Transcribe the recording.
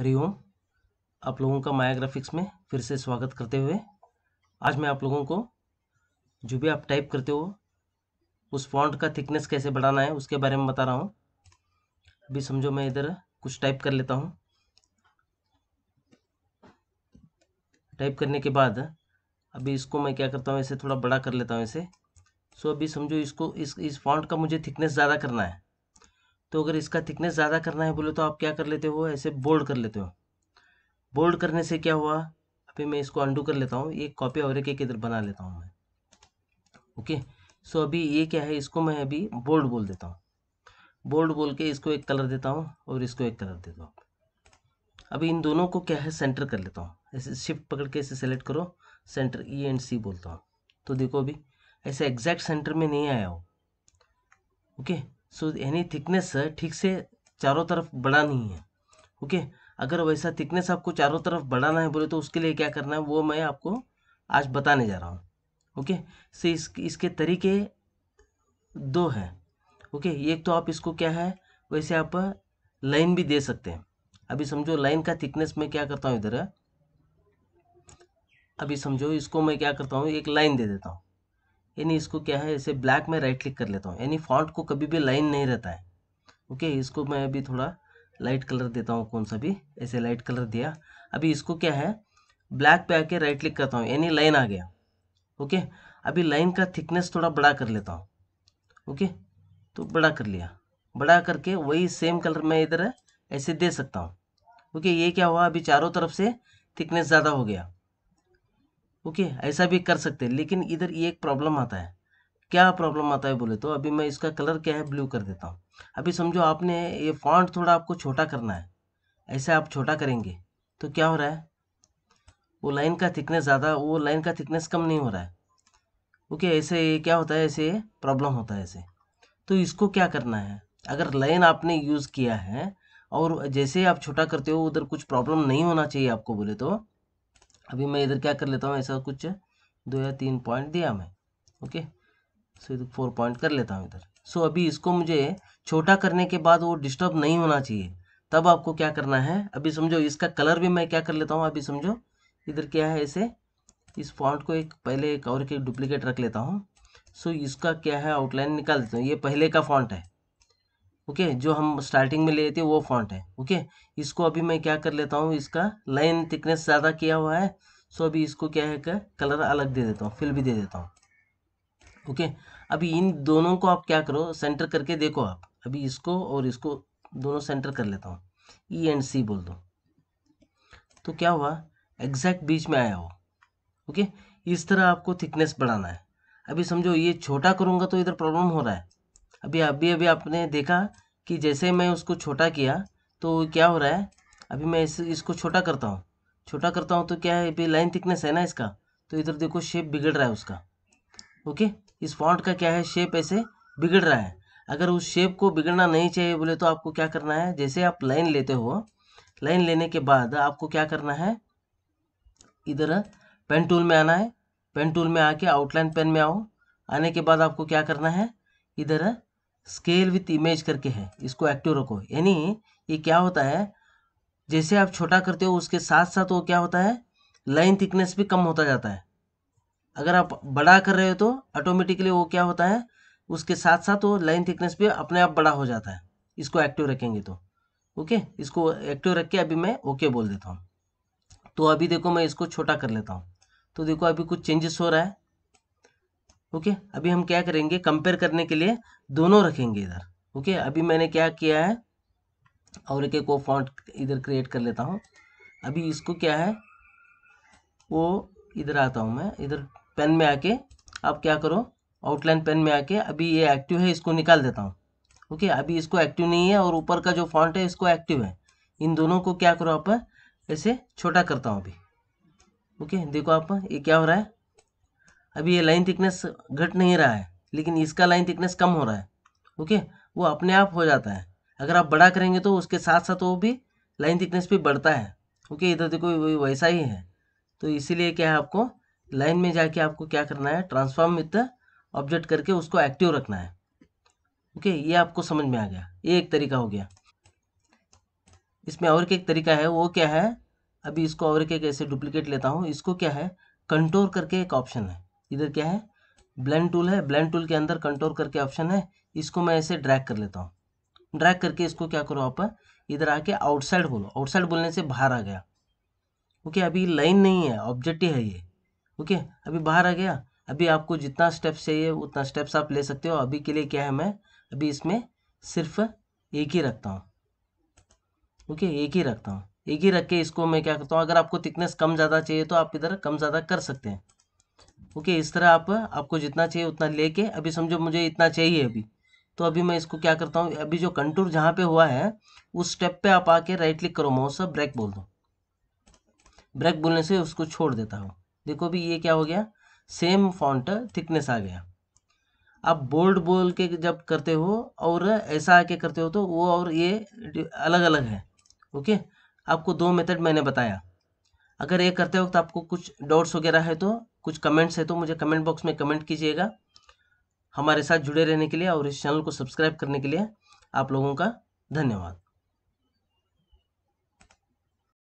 हरिओम आप लोगों का माया ग्राफिक्स में फिर से स्वागत करते हुए आज मैं आप लोगों को जो भी आप टाइप करते हो उस फॉन्ट का थिकनेस कैसे बढ़ाना है उसके बारे में बता रहा हूँ अभी समझो मैं इधर कुछ टाइप कर लेता हूँ टाइप करने के बाद अभी इसको मैं क्या करता हूँ इसे थोड़ा बड़ा कर लेता हूँ इसे सो अभी समझो इसको इस इस फॉन्ट का मुझे थिकनेस ज़्यादा करना है तो अगर इसका थिकनेस ज़्यादा करना है बोले तो आप क्या कर लेते हो ऐसे बोल्ड कर लेते हो बोल्ड करने से क्या हुआ अभी मैं इसको अंडू कर लेता हूँ एक कॉपी और एक इधर बना लेता हूँ मैं ओके सो अभी ये क्या है इसको मैं अभी बोल्ड बोल देता हूँ बोल्ड बोल के इसको एक कलर देता हूँ और इसको एक कलर देता हूँ अभी इन दोनों को क्या है सेंटर कर लेता हूँ ऐसे शिफ्ट पकड़ के इसे सेलेक्ट करो सेंटर ई एंड सी बोलता हूँ तो देखो अभी ऐसे एग्जैक्ट सेंटर में नहीं आया हो ओके सो यानी थिकनेस ठीक से चारों तरफ बड़ा नहीं है ओके अगर वैसा थिकनेस आपको चारों तरफ बढ़ाना है बोले तो उसके लिए क्या करना है वो मैं आपको आज बताने जा रहा हूँ ओके से इस, इसके तरीके दो हैं ओके एक तो आप इसको क्या है वैसे आप लाइन भी दे सकते हैं अभी समझो लाइन का थिकनेस मैं क्या करता हूँ इधर अभी समझो इसको मैं क्या करता हूँ एक लाइन दे देता हूँ यानी इसको क्या है इसे ब्लैक में राइट क्लिक कर लेता हूँ यानी फॉन्ट को कभी भी लाइन नहीं रहता है ओके इसको मैं अभी थोड़ा लाइट कलर देता हूँ कौन सा भी ऐसे लाइट कलर दिया अभी इसको क्या है ब्लैक पे आके राइट क्लिक करता हूँ यानी लाइन आ गया ओके अभी लाइन का थिकनेस थोड़ा बड़ा कर लेता हूँ ओके तो बड़ा कर लिया बड़ा करके वही सेम कलर मैं इधर ऐसे दे सकता हूँ ओके ये क्या हुआ अभी चारों तरफ से थिकनेस ज़्यादा हो गया ओके ऐसा भी कर सकते हैं लेकिन इधर ये एक प्रॉब्लम आता है क्या प्रॉब्लम आता है बोले तो अभी मैं इसका कलर क्या है ब्लू कर देता हूँ अभी समझो आपने ये फॉन्ट थोड़ा आपको छोटा करना है ऐसे आप छोटा करेंगे तो क्या हो रहा है वो लाइन का थिकनेस ज़्यादा वो लाइन का थिकनेस कम नहीं हो रहा है ओके ऐसे क्या होता है ऐसे प्रॉब्लम होता है ऐसे तो इसको क्या करना है अगर लाइन आपने यूज़ किया है और जैसे आप छोटा करते हो उधर कुछ प्रॉब्लम नहीं होना चाहिए आपको बोले तो अभी मैं इधर क्या कर लेता हूँ ऐसा कुछ दो या तीन पॉइंट दिया मैं ओके सो इधर फोर पॉइंट कर लेता हूँ इधर सो अभी इसको मुझे छोटा करने के बाद वो डिस्टर्ब नहीं होना चाहिए तब आपको क्या करना है अभी समझो इसका कलर भी मैं क्या कर लेता हूँ अभी समझो इधर क्या है ऐसे इस फॉन्ट को एक पहले एक और एक डुप्लीकेट रख लेता हूँ सो इसका क्या है आउटलाइन निकाल देता हूँ ये पहले का फॉन्ट है ओके जो हम स्टार्टिंग में लिए थे वो फॉन्ट है ओके इसको अभी मैं क्या कर लेता हूँ इसका लाइन थिकनेस ज़्यादा किया हुआ है सो अभी इसको क्या है कर कलर अलग दे देता हूँ फिल भी दे देता हूँ ओके अभी इन दोनों को आप क्या करो सेंटर करके देखो आप अभी इसको और इसको दोनों सेंटर कर लेता हूँ ई एंड सी बोल दो तो क्या हुआ एग्जैक्ट बीच में आया हो ओके इस तरह आपको थिकनेस बढ़ाना है अभी समझो ये छोटा करूँगा तो इधर प्रॉब्लम हो रहा है अभी अभी अभी आपने देखा कि जैसे मैं उसको छोटा किया तो क्या हो रहा है अभी मैं इस इसको छोटा करता हूँ छोटा करता हूँ तो क्या है अभी लाइन थिकनेस है ना इसका तो इधर देखो शेप बिगड़ रहा है उसका ओके इस फॉन्ट का क्या है शेप ऐसे बिगड़ रहा है अगर उस शेप को बिगड़ना नहीं चाहिए बोले तो आपको क्या करना है जैसे आप लाइन लेते हो लाइन लेने के बाद आपको क्या करना है इधर पेन टूल में आना है पेन टूल में आके आउटलाइन पेन में आओ आने के बाद आपको क्या करना है इधर स्केल विथ इमेज करके है इसको एक्टिव रखो यानी ये क्या होता है जैसे आप छोटा करते हो उसके साथ साथ वो क्या होता है लाइन थिकनेस भी कम होता जाता है अगर आप बड़ा कर रहे हो तो ऑटोमेटिकली वो क्या होता है उसके साथ साथ वो लाइन थिकनेस भी अपने आप बड़ा हो जाता है इसको एक्टिव रखेंगे तो ओके इसको एक्टिव रख के अभी मैं ओके बोल देता हूँ तो अभी देखो मैं इसको छोटा कर लेता हूँ तो देखो अभी कुछ चेंजेस हो रहा है ओके अभी हम क्या करेंगे कंपेयर करने के लिए दोनों रखेंगे इधर ओके अभी मैंने क्या किया है और एक को फॉन्ट इधर क्रिएट कर लेता हूँ अभी इसको क्या है वो इधर आता हूँ मैं इधर पेन में आके आप क्या करो आउटलाइन पेन में आके अभी ये एक्टिव है इसको निकाल देता हूँ ओके अभी इसको एक्टिव नहीं है और ऊपर का जो फॉन्ट है इसको एक्टिव है इन दोनों को क्या करो आप ऐसे छोटा करता हूँ अभी ओके देखो आप ये क्या हो रहा है अभी ये लाइन थिकनेस घट नहीं रहा है लेकिन इसका लाइन थिकनेस कम हो रहा है ओके वो अपने आप हो जाता है अगर आप बड़ा करेंगे तो उसके साथ साथ वो भी लाइन थिकनेस भी बढ़ता है ओके इधर देखो वैसा ही है तो इसीलिए क्या है आपको लाइन में जाके आपको क्या करना है ट्रांसफॉर्म विथ ऑब्जेक्ट करके उसको एक्टिव रखना है ओके ये आपको समझ में आ गया ये एक तरीका हो गया इसमें और एक तरीका है वो क्या है अभी इसको और एक ऐसे डुप्लीकेट लेता हूँ इसको क्या है कंट्रोल करके एक ऑप्शन है इधर क्या है ब्लेंड टूल है ब्लेंड टूल के अंदर कंट्रोल करके ऑप्शन है इसको मैं ऐसे ड्रैग कर लेता हूँ ड्रैग करके इसको क्या करो आप इधर आके आउटसाइड बोलो आउटसाइड बोलने से बाहर आ गया ओके अभी लाइन नहीं है ऑब्जेक्ट है ये ओके अभी बाहर आ गया अभी आपको जितना स्टेप्स चाहिए उतना स्टेप्स आप ले सकते हो अभी के लिए क्या है मैं अभी इसमें सिर्फ एक ही रखता हूँ ओके एक ही रखता हूँ एक ही रख के इसको मैं क्या करता हूँ अगर आपको थिकनेस कम ज़्यादा चाहिए तो आप इधर कम ज़्यादा कर सकते हैं ओके इस तरह आप आपको जितना चाहिए उतना लेके अभी समझो मुझे इतना चाहिए अभी तो अभी मैं इसको क्या करता हूँ अभी जो कंटूर जहाँ पे हुआ है उस स्टेप पे आप आके राइट क्लिक करो माउस से ब्रेक बोल दो ब्रेक बोलने से उसको छोड़ देता हूँ देखो अभी ये क्या हो गया सेम फॉन्ट थिकनेस आ गया आप बोल्ड बोल के जब करते हो और ऐसा आके करते हो तो वो और ये अलग अलग है ओके आपको दो मेथड मैंने बताया अगर ये करते वक्त आपको कुछ डाउट्स वगैरह है तो कुछ कमेंट्स है तो मुझे कमेंट बॉक्स में कमेंट कीजिएगा हमारे साथ जुड़े रहने के लिए और इस चैनल को सब्सक्राइब करने के लिए आप लोगों का धन्यवाद